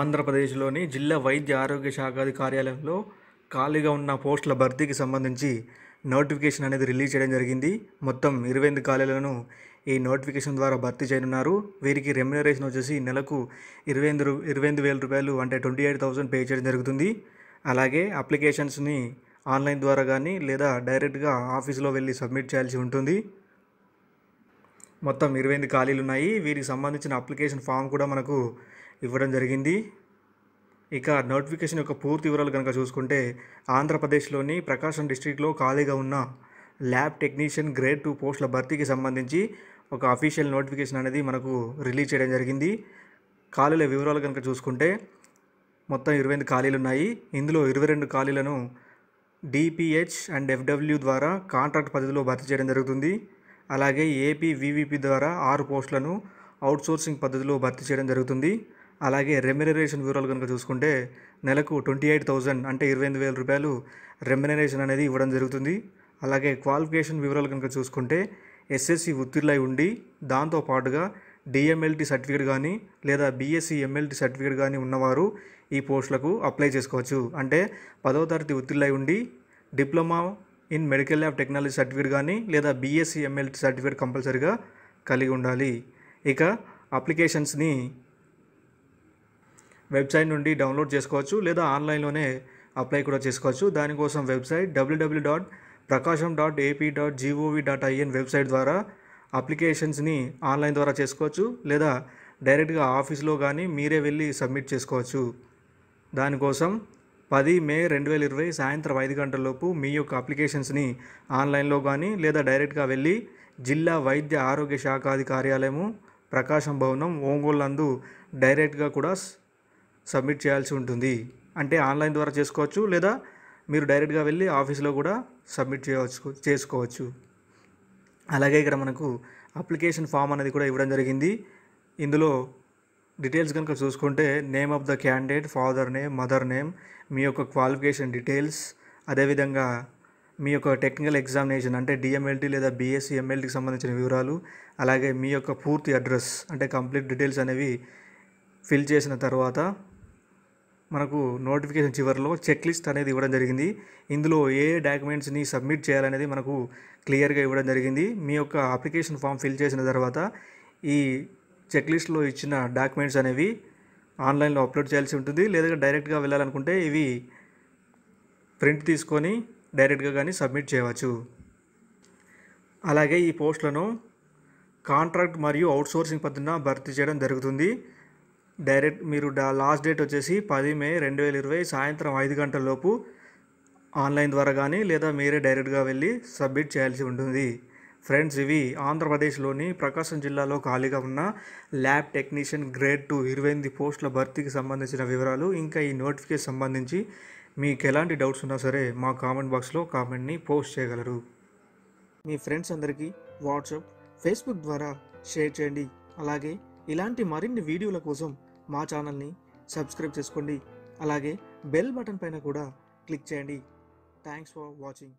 ఆంధ్రప్రదేశ్లోని జిల్లా వైద్య ఆరోగ్య శాఖ కార్యాలయంలో ఖాళీగా ఉన్న పోస్టుల భర్తీకి సంబంధించి నోటిఫికేషన్ అనేది రిలీజ్ చేయడం జరిగింది మొత్తం ఇరవై ఎనిమిది ఖాళీలను ఈ నోటిఫికేషన్ ద్వారా భర్తీ చేయనున్నారు వీరికి రెమ్యునరేషన్ వచ్చేసి నెలకు ఇరవై ఎనిమిది ఇరవై ఎనిమిది వేల రూపాయలు అంటే ట్వంటీ ఎయిట్ థౌసండ్ పే చేయడం జరుగుతుంది అలాగే అప్లికేషన్స్ని ఆన్లైన్ ద్వారా కానీ లేదా డైరెక్ట్గా ఆఫీస్లో వెళ్ళి సబ్మిట్ చేయాల్సి ఉంటుంది మొత్తం ఇరవై ఎనిమిది ఖాళీలు ఉన్నాయి వీరికి సంబంధించిన అప్లికేషన్ ఫామ్ కూడా మనకు ఇవ్వడం జరిగింది ఇక నోటిఫికేషన్ యొక్క పూర్తి వివరాలు కనుక చూసుకుంటే ఆంధ్రప్రదేశ్లోని ప్రకాశం డిస్టిక్లో ఖాళీగా ఉన్న ల్యాబ్ టెక్నీషియన్ గ్రేడ్ టూ పోస్టుల భర్తీకి సంబంధించి ఒక అఫీషియల్ నోటిఫికేషన్ అనేది మనకు రిలీజ్ చేయడం జరిగింది ఖాళీల వివరాలు కనుక చూసుకుంటే మొత్తం ఇరవై ఎనిమిది ఖాళీలు ఉన్నాయి ఇందులో ఇరవై రెండు ఖాళీలను డిపిహెచ్ అండ్ ఎఫ్డబ్ల్యూ ద్వారా కాంట్రాక్ట్ పద్ధతిలో భర్తీ చేయడం జరుగుతుంది అలాగే ఏపీ వివిపి ద్వారా ఆరు పోస్టులను అవుట్సోర్సింగ్ పద్ధతిలో భర్తీ చేయడం జరుగుతుంది అలాగే రెమ్యునరేషన్ వివరాలు కనుక చూసుకుంటే నెలకు ట్వంటీ ఎయిట్ థౌజండ్ అంటే ఇరవై ఎనిమిది వేల రూపాయలు రెమ్యునరేషన్ అనేది ఇవ్వడం జరుగుతుంది అలాగే క్వాలిఫికేషన్ వివరాలు కనుక చూసుకుంటే ఎస్ఎస్సి ఉత్తీర్ణులై ఉండి దాంతో పాటుగా డిఎంఎల్టీ సర్టిఫికేట్ కానీ లేదా బీఎస్సీ ఎంఎల్టీ సర్టిఫికేట్ కానీ ఉన్నవారు ఈ పోస్టులకు అప్లై చేసుకోవచ్చు అంటే పదవ తరగతి ఉత్తీర్ణులై ఉండి diploma in medical lab technology certificate కానీ లేదా బీఎస్సీ ఎంఎల్టీ సర్టిఫికేట్ కంపల్సరీగా కలిగి ఉండాలి ఇక అప్లికేషన్స్ని వెబ్సైట్ నుండి డౌన్లోడ్ చేసుకోవచ్చు లేదా ఆన్లైన్లోనే అప్లై కూడా చేసుకోవచ్చు దానికోసం website WW dot Prakasam dot AP dot GOV dot IN website ద్వారా అప్లికేషన్స్ని ఆన్లైన్ ద్వారా చేసుకోవచ్చు లేదా డైరెక్ట్గా ఆఫీస్లో కానీ మీరే వెళ్ళి సబ్మిట్ చేసుకోవచ్చు దానికోసం పది మే రెండు వేల ఇరవై సాయంత్రం ఐదు గంటలలోపు మీ యొక్క అప్లికేషన్స్ని ఆన్లైన్లో కానీ లేదా డైరెక్ట్గా వెళ్ళి జిల్లా వైద్య ఆరోగ్య శాఖాది కార్యాలయము ప్రకాశం భవనం ఒంగోలు నందు డైరెక్ట్గా కూడా సబ్మిట్ చేయాల్సి ఉంటుంది అంటే ఆన్లైన్ ద్వారా చేసుకోవచ్చు లేదా మీరు డైరెక్ట్గా వెళ్ళి ఆఫీస్లో కూడా సబ్మిట్ చేయవచ్చు చేసుకోవచ్చు అలాగే ఇక్కడ మనకు అప్లికేషన్ ఫామ్ అనేది కూడా ఇవ్వడం జరిగింది ఇందులో డీటెయిల్స్ కనుక చూసుకుంటే name of the candidate father name mother name మీ యొక్క క్వాలిఫికేషన్ డీటెయిల్స్ అదేవిధంగా మీ యొక్క టెక్నికల్ ఎగ్జామినేషన్ అంటే డిఎంఎల్టీ లేదా బీఎస్సీ ఎంఎల్టీకి సంబంధించిన వివరాలు అలాగే మీ యొక్క పూర్తి అడ్రస్ అంటే కంప్లీట్ డీటెయిల్స్ అనేవి ఫిల్ చేసిన తర్వాత మనకు నోటిఫికేషన్ చివరిలో చెక్ లిస్ట్ అనేది ఇవ్వడం జరిగింది ఇందులో ఏ డాక్యుమెంట్స్ని సబ్మిట్ చేయాలనేది మనకు క్లియర్గా ఇవ్వడం జరిగింది మీ యొక్క అప్లికేషన్ ఫామ్ ఫిల్ చేసిన తర్వాత ఈ చెక్ లిస్ట్లో ఇచ్చిన డాక్యుమెంట్స్ అనేవి ఆన్లైన్లో అప్లోడ్ చేయాల్సి ఉంటుంది లేదా డైరెక్ట్గా వెళ్ళాలనుకుంటే ఇవి ప్రింట్ తీసుకొని డైరెక్ట్గా కానీ సబ్మిట్ చేయవచ్చు అలాగే ఈ పోస్టులను కాంట్రాక్ట్ మరియు అవుట్సోర్సింగ్ పద్ధతిన భర్తీ చేయడం జరుగుతుంది డైరెక్ట్ మీరు లాస్ట్ డేట్ వచ్చేసి పది మే రెండు వేల ఇరవై సాయంత్రం ఐదు గంటల లోపు ఆన్లైన్ ద్వారా కానీ లేదా మీరే డైరెక్ట్గా వెళ్ళి సబ్మిట్ చేయాల్సి ఉంటుంది ఫ్రెండ్స్ ఇవి ఆంధ్రప్రదేశ్లోని ప్రకాశం జిల్లాలో ఖాళీగా ఉన్న ల్యాబ్ టెక్నీషియన్ గ్రేడ్ టూ ఇరవై ఎనిమిది పోస్టుల భర్తీకి సంబంధించిన వివరాలు ఇంకా ఈ నోటిఫికేషన్ సంబంధించి మీకు ఎలాంటి డౌట్స్ ఉన్నా సరే మా కామెంట్ బాక్స్లో కామెంట్ని పోస్ట్ చేయగలరు మీ ఫ్రెండ్స్ అందరికీ వాట్సాప్ ఫేస్బుక్ ద్వారా షేర్ చేయండి అలాగే ఇలాంటి మరిన్ని వీడియోల కోసం మా ఛానల్ని సబ్స్క్రైబ్ చేసుకోండి అలాగే బెల్ బటన్ పైన కూడా క్లిక్ చేయండి థ్యాంక్స్ ఫర్ వాచింగ్